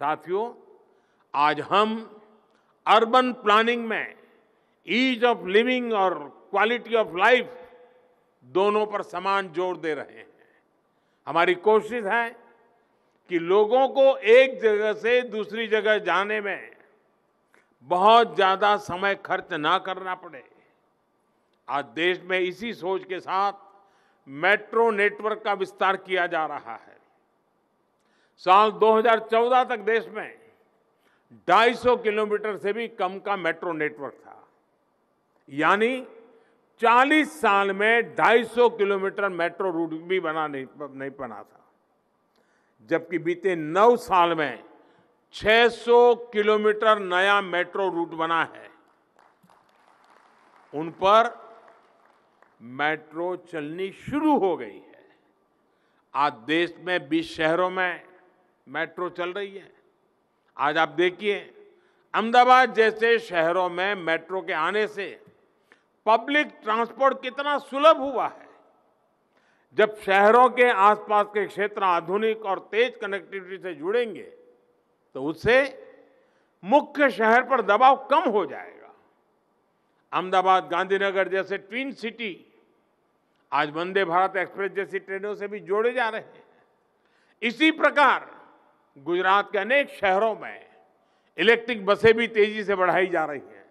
साथियों आज हम अर्बन प्लानिंग में ईज ऑफ लिविंग और क्वालिटी ऑफ लाइफ दोनों पर समान जोर दे रहे हैं हमारी कोशिश है कि लोगों को एक जगह से दूसरी जगह जाने में बहुत ज़्यादा समय खर्च ना करना पड़े आज देश में इसी सोच के साथ मेट्रो नेटवर्क का विस्तार किया जा रहा है साल 2014 तक देश में 250 किलोमीटर से भी कम का मेट्रो नेटवर्क था यानी 40 साल में 250 किलोमीटर मेट्रो रूट भी बना नहीं नहीं बना था जबकि बीते 9 साल में 600 किलोमीटर नया मेट्रो रूट बना है उन पर मेट्रो चलनी शुरू हो गई है आज देश में 20 शहरों में मेट्रो चल रही है आज आप देखिए अहमदाबाद जैसे शहरों में मेट्रो के आने से पब्लिक ट्रांसपोर्ट कितना सुलभ हुआ है जब शहरों के आसपास के क्षेत्र आधुनिक और तेज कनेक्टिविटी से जुड़ेंगे तो उससे मुख्य शहर पर दबाव कम हो जाएगा अहमदाबाद गांधीनगर जैसे ट्विन सिटी आज वंदे भारत एक्सप्रेस जैसी ट्रेनों से भी जोड़े जा रहे हैं इसी प्रकार गुजरात के अनेक शहरों में इलेक्ट्रिक बसें भी तेजी से बढ़ाई जा रही हैं